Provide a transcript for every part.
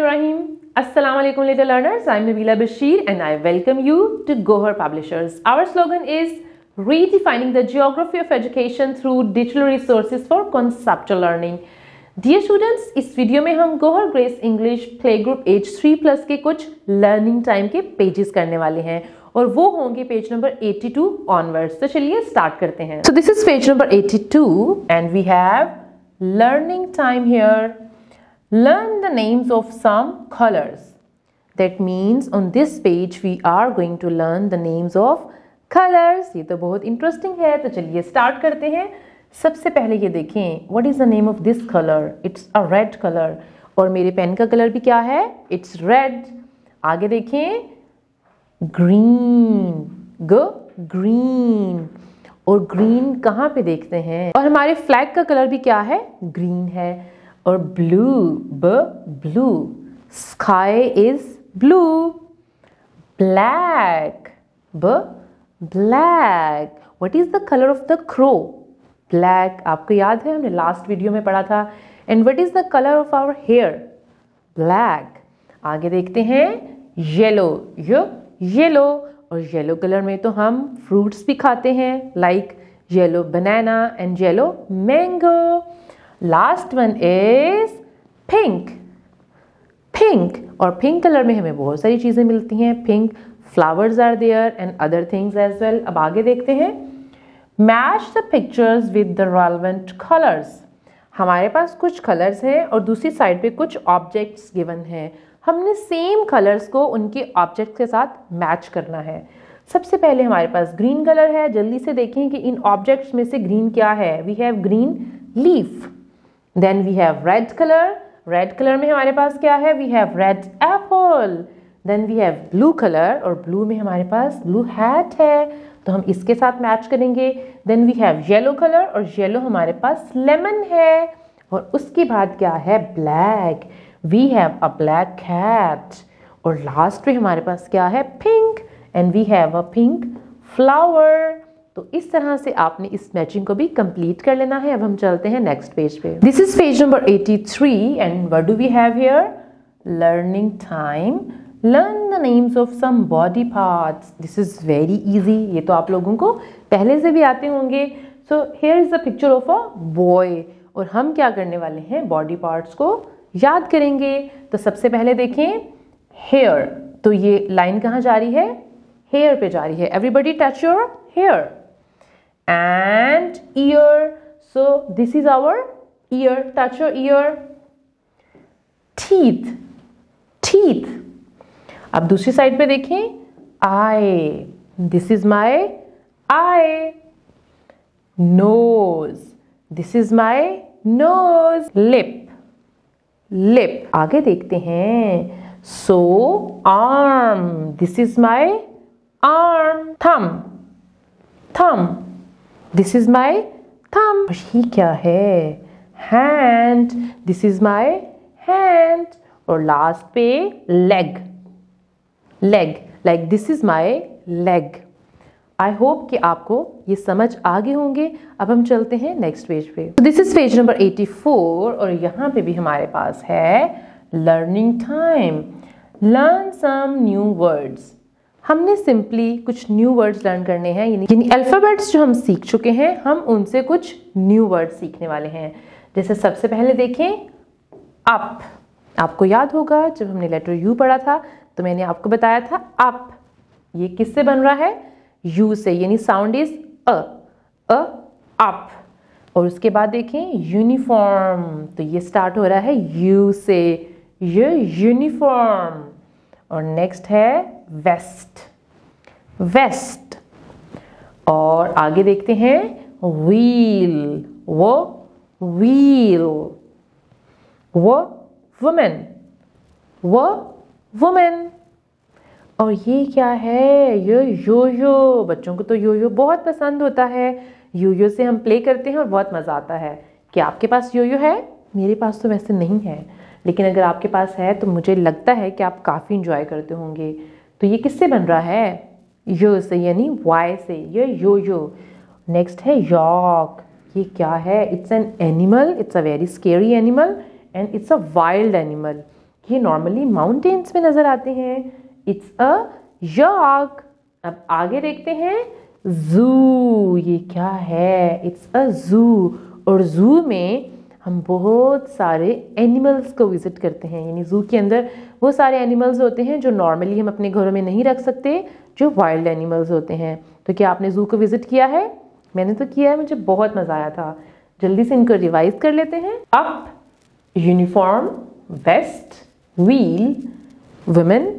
रहीम अस्सलाम वालेकुम learners I am Nabeela Bashir and I welcome you to Gohar publishers our slogan is redefining the geography of education through digital resources for conceptual learning dear students इस video में हम Gohar Grace English play group age three plus के कुछ learning time के pages करने वाले हैं और वो होंगे page number eighty two onwards तो चलिए स्टार्ट करते हैं so this is page number 82 and we have learning time here Learn the names of some colors. That means on this page we are going to learn the names of colors. ये तो बहुत interesting है तो चलिए start करते हैं सबसे पहले ये देखें what is the name of this color? It's a red color. और मेरे पेन का कलर भी क्या है It's red. आगे देखें green. Go green. और ग्रीन कहाँ पे देखते हैं और हमारे फ्लैग का कलर भी क्या है ग्रीन है और blue b blue sky is blue black b black what is the colour of the crow black आपको याद है हमने लास्ट वीडियो में पढ़ा था and what is the colour of our hair black आगे देखते हैं येलो यो येलो और येलो कलर में तो हम फ्रूट्स भी खाते हैं like yellow banana and yellow mango last one is pink pink और पिंक कलर में हमें बहुत सारी चीज़ें मिलती हैं pink flowers are there and other things as well अब आगे देखते हैं match the pictures with the relevant colours हमारे पास कुछ कलर्स हैं और दूसरी साइड पे कुछ ऑब्जेक्ट्स गिवन हैं हमने सेम कलर्स को उनके ऑब्जेक्ट के साथ मैच करना है सबसे पहले हमारे पास ग्रीन कलर है जल्दी से देखें कि इन ऑब्जेक्ट्स में से ग्रीन क्या है we have green leaf then we have red colour red colour में हमारे पास क्या है we have red apple then we have blue colour और ब्लू में हमारे पास ब्लू हैट है तो हम इसके साथ मैच करेंगे then we have yellow colour और येलो हमारे पास लेमन है और उसके बाद क्या है black we have a black hat और लास्ट में हमारे पास क्या है pink and we have a pink flower तो इस तरह से आपने इस मैचिंग को भी कंप्लीट कर लेना है अब हम चलते हैं नेक्स्ट पेज पे this is page number 83 and what do we have here learning time learn the names of some body parts this is very easy ये तो आप लोगों को पहले से भी आते होंगे so here is the picture of a boy और हम क्या करने वाले हैं बॉडी पार्ट्स को याद करेंगे तो सबसे पहले देखें हेयर तो ये लाइन कहाँ जा रही है हेयर पे जा रही है everybody touch your hair and ear. So this is our ear. Touch your ear. Teeth. Teeth. अब दूसरी साइड पे देखें eye this is my eye nose this is my nose lip lip आगे देखते हैं so arm this is my arm thumb thumb this is my thumb ही क्या है hand this is my hand और लास्ट पे leg leg like this is my leg I hope कि आपको ये समझ आगे होंगे अब हम चलते हैं नेक्स्ट पेज पे दिस इज पेज नंबर 84 और यहाँ पे भी हमारे पास है learning time learn some new words हमने सिंपली कुछ न्यू वर्ड्स लर्न करने हैं यानी अल्फ़ाबेट्स जो हम सीख चुके हैं हम उनसे कुछ न्यू वर्ड सीखने वाले हैं जैसे सबसे पहले देखें अप आपको याद होगा जब हमने लेटर यू पढ़ा था तो मैंने आपको बताया था अप ये किससे बन रहा है यू से यानी sound is uh uh up और उसके बाद देखें यूनिफॉर्म तो ये स्टार्ट हो रहा है यू से ये यूनिफॉर्म और नेक्स्ट है वेस्ट वेस्ट और आगे देखते हैं व्हील वो व्हील वो वुमेन वो वुमेन और ये क्या है ये यो यो बच्चों को तो यो यो बहुत पसंद होता है यो यो से हम प्ले करते हैं और बहुत मज़ा आता है क्या आपके पास यो यो है मेरे पास तो वैसे नहीं है लेकिन अगर आपके पास है तो मुझे लगता है कि आप काफ़ी इन्जॉय करते होंगे तो ये किससे बन रहा है यो से यानी वाई से ये यो यो नेक्स्ट है यॉक ये क्या है it's an animal it's a very scary animal and it's a wild animal ये नॉर्मली माउंटेन्स में नज़र आते हैं इट्स अ यॉक अब आगे देखते हैं जू ये क्या है इट्स अ जू और जू में हम बहुत सारे एनिमल्स को विज़िट करते हैं यानी ज़ू के अंदर वो सारे एनिमल्स होते हैं जो नॉर्मली हम अपने घरों में नहीं रख सकते जो वाइल्ड एनिमल्स होते हैं तो क्या आपने ज़ू को विज़िट किया है मैंने तो किया है मुझे बहुत मज़ा आया था जल्दी से इनको रिवाइज कर लेते हैं up uniform vest wheel women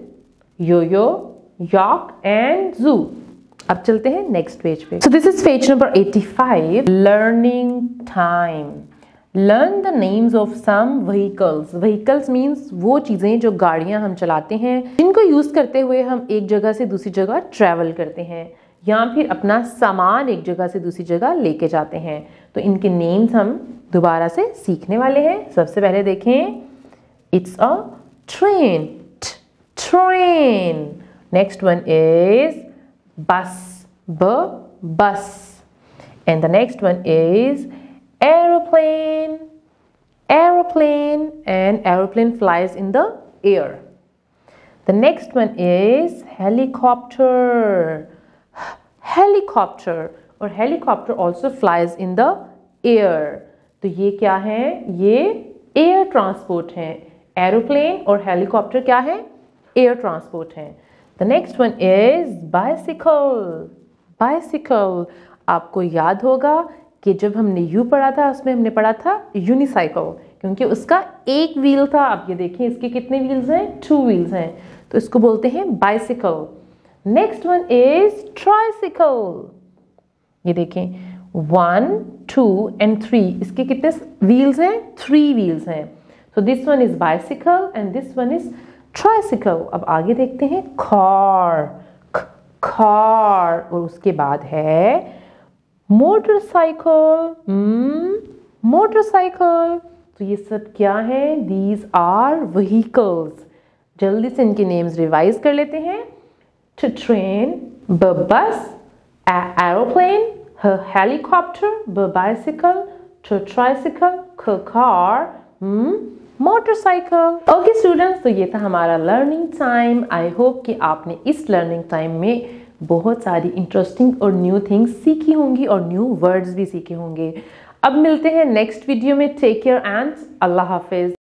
yo yak and zoo अब चलते हैं नेक्स्ट पेज पे so this is page number 85 learning time learn the names of some vehicles vehicles means वो चीज़ें जो गाड़ियाँ हम चलाते हैं जिनको यूज़ करते हुए हम एक जगह से दूसरी जगह ट्रैवल करते हैं या फिर अपना सामान एक जगह से दूसरी जगह लेके जाते हैं तो इनके नेम्स हम दोबारा से सीखने वाले हैं सबसे पहले देखें it's a train train next one is bus b bus and the next one is aeroplane, aeroplane, and aeroplane flies in the air. The next one is helicopter. Helicopter or helicopter also flies in the air. तो ये क्या है ये air transport हैं aeroplane और helicopter क्या है air transport हैं the next one is bicycle bicycle आपको याद होगा कि जब हमने यू पढ़ा था उसमें हमने पढ़ा था यूनिसाइकल क्योंकि उसका एक व्हील था आप ये देखें इसके कितने व्हील्स हैं टू व्हील्स हैं तो इसको बोलते हैं bicycle next one is tricycle ये देखें वन टू एंड थ्री इसके कितने व्हील्स हैं थ्री व्हील्स हैं so this one is bicycle and this one is tricycle अब आगे देखते हैं कार कार और उसके बाद है मोटरसाइकिल हम्म, मोटरसाइकिल तो ये सब क्या है दीज आर व्हीकल्स जल्दी से इनके नेम्स रिवाइज कर लेते हैं to train b bus aeroplane helicopter b bicycle to tricycle to tricycle, motorcycle okay students तो ये था हमारा लर्निंग टाइम आई होप कि आपने इस लर्निंग टाइम में बहुत सारी इंटरेस्टिंग और न्यू थिंग्स सीखी होंगी और न्यू वर्ड्स भी सीखे होंगे अब मिलते हैं नेक्स्ट वीडियो में टेक केयर एंड अल्लाह हाफिज़